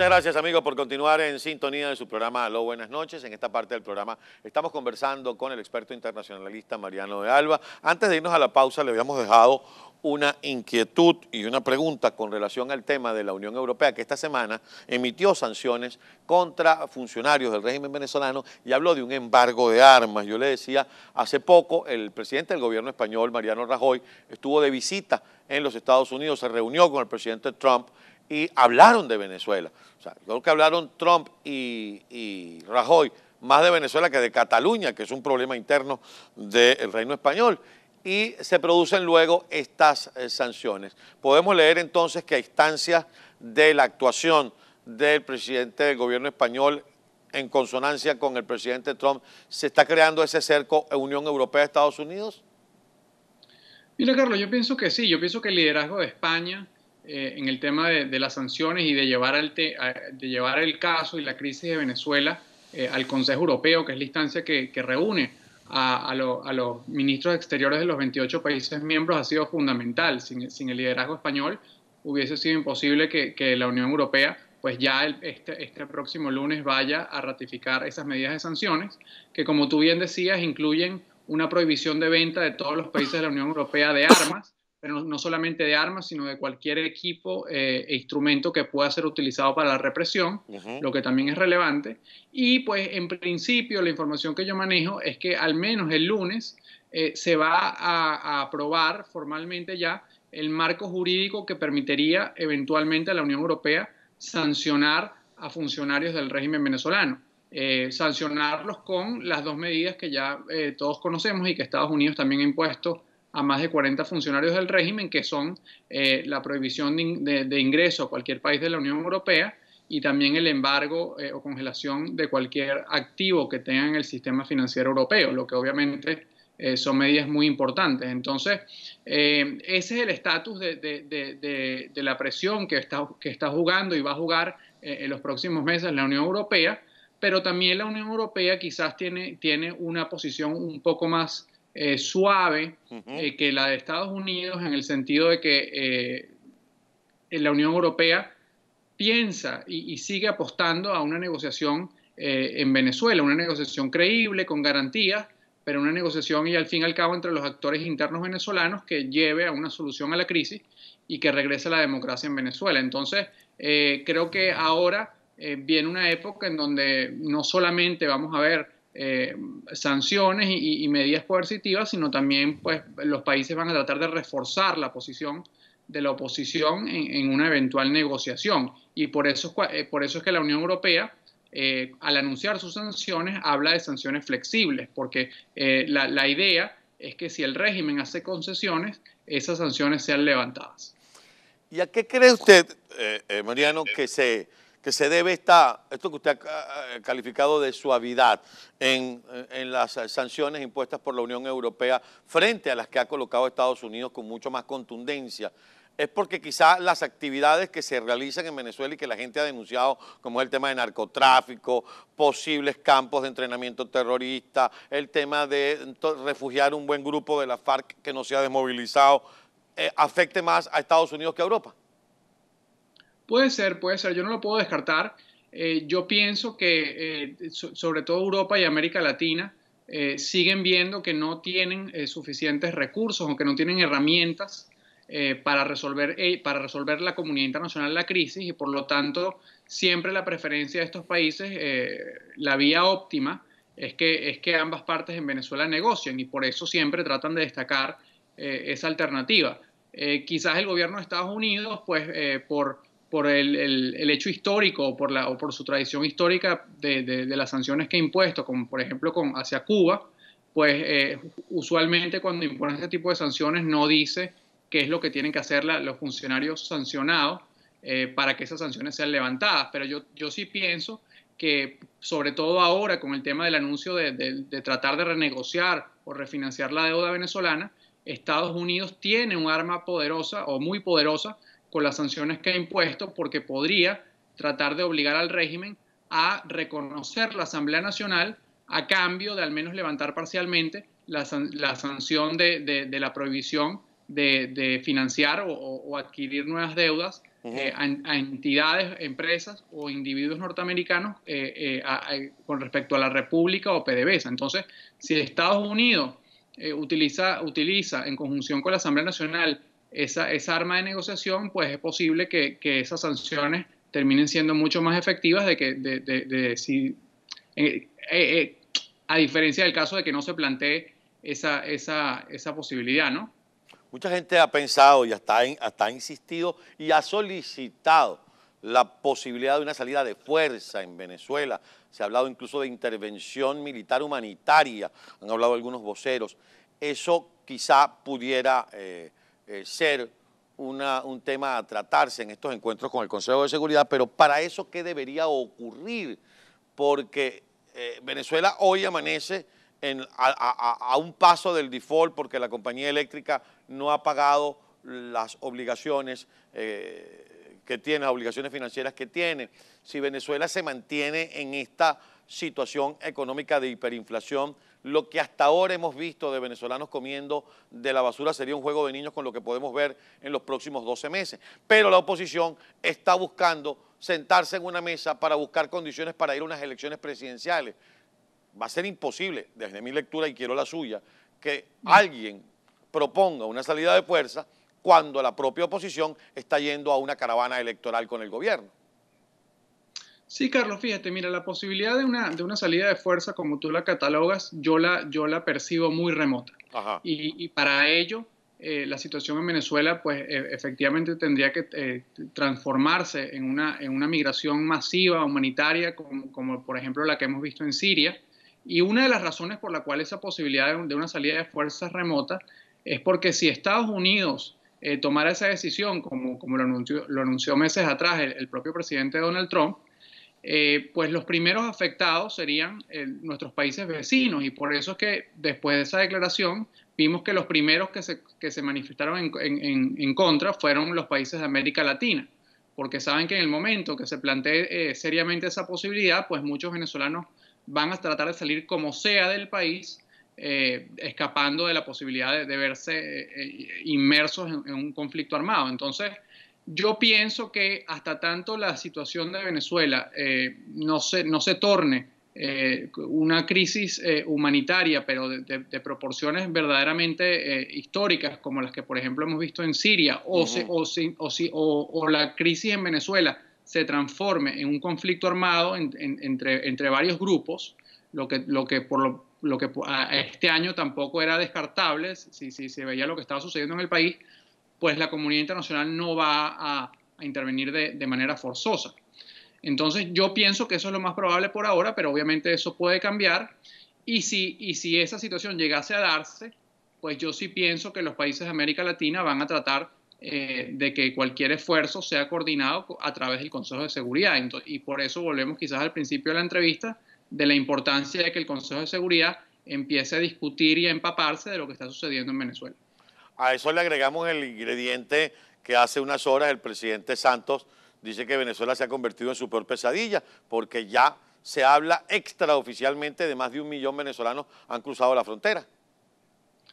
Muchas gracias amigos por continuar en sintonía de su programa Aló, buenas noches. En esta parte del programa estamos conversando con el experto internacionalista Mariano de Alba. Antes de irnos a la pausa le habíamos dejado una inquietud y una pregunta con relación al tema de la Unión Europea, que esta semana emitió sanciones contra funcionarios del régimen venezolano y habló de un embargo de armas. Yo le decía, hace poco el presidente del gobierno español, Mariano Rajoy, estuvo de visita en los Estados Unidos, se reunió con el presidente Trump y hablaron de Venezuela. O sea, creo que hablaron Trump y, Rajoy más de Venezuela que de Cataluña, que es un problema interno del reino español. Y se producen luego estas eh, sanciones. Podemos leer entonces que a instancias de la actuación del presidente del gobierno español en consonancia con el presidente Trump, ¿se está creando ese cerco Unión Europea-Estados Unidos? Mira, Carlos, yo pienso que sí. Yo pienso que el liderazgo de España eh, en el tema de, las sanciones y de llevar, de llevar el caso y la crisis de Venezuela eh, al Consejo Europeo, que es la instancia que, reúne a, los ministros exteriores de los 28 países miembros, ha sido fundamental. Sin, el liderazgo español hubiese sido imposible que, la Unión Europea pues ya este, este, próximo lunes vaya a ratificar esas medidas de sanciones, que como tú bien decías, incluyen una prohibición de venta de todos los países de la Unión Europea de armas, pero no, solamente de armas, sino de cualquier equipo eh, e instrumento que pueda ser utilizado para la represión, lo que también es relevante. Y pues en principio la información que yo manejo es que al menos el lunes eh, se va a, aprobar formalmente ya el marco jurídico que permitiría eventualmente a la Unión Europea sancionar a funcionarios del régimen venezolano. Eh, sancionarlos con las dos medidas que ya todos conocemos y que Estados Unidos también ha impuesto a más de 40 funcionarios del régimen, que son eh, la prohibición de, ingreso a cualquier país de la Unión Europea y también el embargo eh, o congelación de cualquier activo que tenga en el sistema financiero europeo, lo que obviamente eh, son medidas muy importantes. Entonces, ese es el estatus de, la presión que está, que está jugando y va a jugar en los próximos meses la Unión Europea, pero también la Unión Europea quizás tiene, tiene una posición un poco más eh, suave eh, que la de Estados Unidos en el sentido de que eh, la Unión Europea piensa y, y, sigue apostando a una negociación en Venezuela, una negociación creíble, con garantías, pero una negociación y al fin y al cabo entre los actores internos venezolanos que lleve a una solución a la crisis y que regrese a la democracia en Venezuela. Entonces, creo que ahora viene una época en donde no solamente vamos a ver eh, sanciones y, medidas coercitivas, sino también pues, los países van a tratar de reforzar la posición de la oposición en, una eventual negociación. Y por eso, eh, por eso es que la Unión Europea, eh, al anunciar sus sanciones, habla de sanciones flexibles, porque la, idea es que si el régimen hace concesiones, esas sanciones sean levantadas. ¿Y a qué cree usted, Mariano, que se que se debe esta, esto que usted ha calificado de suavidad en, las sanciones impuestas por la Unión Europea frente a las que ha colocado Estados Unidos con mucho más contundencia. Es porque quizás las actividades que se realizan en Venezuela y que la gente ha denunciado, como el tema de narcotráfico, posibles campos de entrenamiento terrorista, el tema de refugiar un buen grupo de la FARC que no se ha desmovilizado, eh, afecte más a Estados Unidos que a Europa. Puede ser, puede ser, yo no lo puedo descartar. Eh, yo pienso que eh, sobre todo Europa y América Latina eh, siguen viendo que no tienen suficientes recursos o que no tienen herramientas para, resolver, para resolver la comunidad internacional la crisis y por lo tanto siempre la preferencia de estos países, la vía óptima es que, es que ambas partes en Venezuela negocien y por eso siempre tratan de destacar esa alternativa. quizás el gobierno de Estados Unidos, pues por por el, hecho histórico o por, su tradición histórica de, las sanciones que ha impuesto, como por ejemplo con, hacia Cuba, pues eh, usualmente cuando impone este tipo de sanciones no dice qué es lo que tienen que hacer los funcionarios sancionados eh, para que esas sanciones sean levantadas. Pero yo, sí pienso que, sobre todo ahora con el tema del anuncio de, tratar de renegociar o refinanciar la deuda venezolana, Estados Unidos tiene un arma poderosa o muy poderosa con las sanciones que ha impuesto porque podría tratar de obligar al régimen a reconocer la Asamblea Nacional a cambio de al menos levantar parcialmente la, sanción de, la prohibición de, financiar o, adquirir nuevas deudas eh, a, entidades, empresas o individuos norteamericanos eh, eh, con respecto a la República o PDVSA. Entonces, si Estados Unidos utiliza, utiliza en conjunción con la Asamblea Nacional esa, arma de negociación, pues es posible que, esas sanciones terminen siendo mucho más efectivas de que de, de, eh, eh, eh, a diferencia del caso de que no se plantee esa, esa, posibilidad, ¿no? Mucha gente ha pensado y hasta, ha insistido y ha solicitado la posibilidad de una salida de fuerza en Venezuela. Se ha hablado incluso de intervención militar humanitaria, han hablado algunos voceros. Eso quizá pudiera eh, ser un tema a tratarse en estos encuentros con el Consejo de Seguridad, pero para eso, ¿qué debería ocurrir? Porque eh, Venezuela hoy amanece a, un paso del default porque la compañía eléctrica no ha pagado las obligaciones eh, que tiene, las obligaciones financieras que tiene. Si Venezuela se mantiene en esta situación económica de hiperinflación, lo que hasta ahora hemos visto de venezolanos comiendo de la basura sería un juego de niños con lo que podemos ver en los próximos 12 meses. Pero la oposición está buscando sentarse en una mesa para buscar condiciones para ir a unas elecciones presidenciales. Va a ser imposible, desde mi lectura y quiero la suya, que alguien proponga una salida de fuerza cuando la propia oposición está yendo a una caravana electoral con el gobierno. Sí, Carlos, fíjate, mira, la posibilidad de una, salida de fuerza como tú la catalogas, yo la, yo la percibo muy remota. Y, para ello, eh, la situación en Venezuela, pues e, efectivamente tendría que eh, transformarse en una, migración masiva, humanitaria, como, por ejemplo la que hemos visto en Siria. Y una de las razones por la cual esa posibilidad de, una salida de fuerzas remota es porque si Estados Unidos eh, tomara esa decisión, como, como lo, anunció, lo anunció meses atrás el propio presidente Donald Trump, eh, pues los primeros afectados serían eh, nuestros países vecinos y por eso es que después de esa declaración vimos que los primeros que se, que se manifestaron en, contra fueron los países de América Latina, porque saben que en el momento que se plantee eh, seriamente esa posibilidad, pues muchos venezolanos van a tratar de salir como sea del país, escapando de la posibilidad de, verse inmersos en un conflicto armado. Entonces, yo pienso que hasta tanto la situación de Venezuela eh, no, se, no se torne eh, una crisis eh, humanitaria, pero de, proporciones verdaderamente históricas, como las que por ejemplo hemos visto en Siria, o, o, la crisis en Venezuela se transforme en un conflicto armado entre, varios grupos, lo que, lo que por lo, que este año tampoco era descartable, si se veía lo que estaba sucediendo en el país, pues la comunidad internacional no va a, intervenir de, manera forzosa. Entonces yo pienso que eso es lo más probable por ahora, pero obviamente eso puede cambiar. Y si, y si esa situación llegase a darse, pues yo sí pienso que los países de América Latina van a tratar eh, de que cualquier esfuerzo sea coordinado a través del Consejo de Seguridad. y por eso volvemos quizás al principio de la entrevista de la importancia de que el Consejo de Seguridad empiece a discutir y a empaparse de lo que está sucediendo en Venezuela. A eso le agregamos el ingrediente que hace unas horas el presidente Santos dice que Venezuela se ha convertido en su peor pesadilla, porque ya se habla extraoficialmente de más de un millón de venezolanos han cruzado la frontera.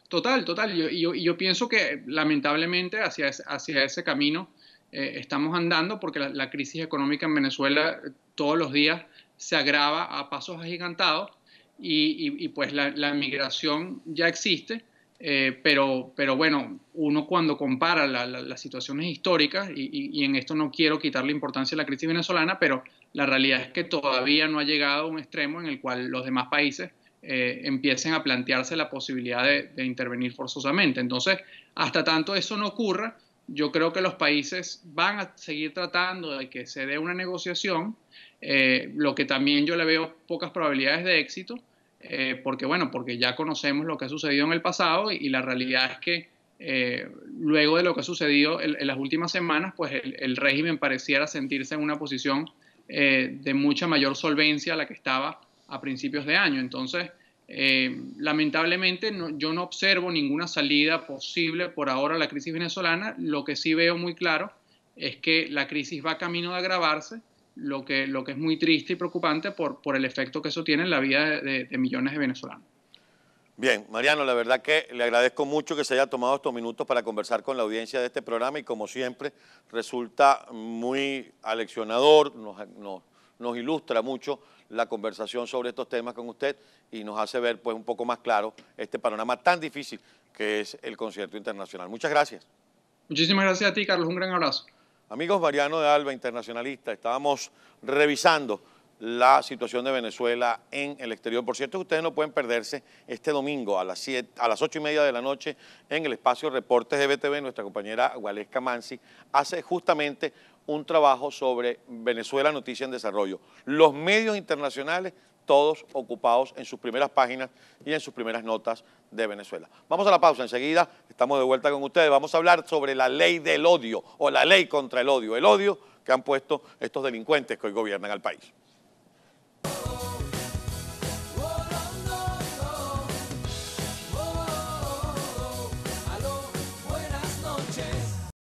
Total, total. Y yo, pienso que lamentablemente hacia ese, hacia ese camino eh, estamos andando porque la, crisis económica en Venezuela todos los días se agrava a pasos agigantados y, pues la migración ya existe. Eh, pero, pero bueno, uno cuando compara las situaciones históricas, y, en esto no quiero quitar la importancia de la crisis venezolana, pero la realidad es que todavía no ha llegado a un extremo en el cual los demás países eh, empiecen a plantearse la posibilidad de, intervenir forzosamente. Entonces, hasta tanto eso no ocurra, yo creo que los países van a seguir tratando de que se dé una negociación, eh, lo que también yo le veo pocas probabilidades de éxito eh, porque bueno, porque ya conocemos lo que ha sucedido en el pasado y, la realidad es que eh, luego de lo que ha sucedido en, las últimas semanas, pues el, régimen pareciera sentirse en una posición eh, de mucha mayor solvencia a la que estaba a principios de año. Entonces, lamentablemente yo no observo ninguna salida posible por ahora a la crisis venezolana. Lo que sí veo muy claro es que la crisis va camino de agravarse lo que, lo que es muy triste y preocupante por, por el efecto que eso tiene en la vida de, millones de venezolanos. Bien, Mariano, la verdad que le agradezco mucho que se haya tomado estos minutos para conversar con la audiencia de este programa y como siempre resulta muy aleccionador, nos, nos, nos ilustra mucho la conversación sobre estos temas con usted y nos hace ver pues un poco más claro este panorama tan difícil que es el concierto internacional. Muchas gracias. Muchísimas gracias a ti, Carlos. Un gran abrazo. Amigos Mariano de Alba, internacionalista, estábamos revisando la situación de Venezuela en el exterior. Por cierto, ustedes no pueden perderse este domingo a las, ocho y media de la noche en el espacio Reportes de BTV. Nuestra compañera Gualesca Mansi hace justamente un trabajo sobre Venezuela, noticia en desarrollo. Los medios internacionales todos ocupados en sus primeras páginas y en sus primeras notas de Venezuela. Vamos a la pausa, enseguida estamos de vuelta con ustedes. Vamos a hablar sobre la ley del odio o la ley contra el odio, el odio que han puesto estos delincuentes que hoy gobiernan al país.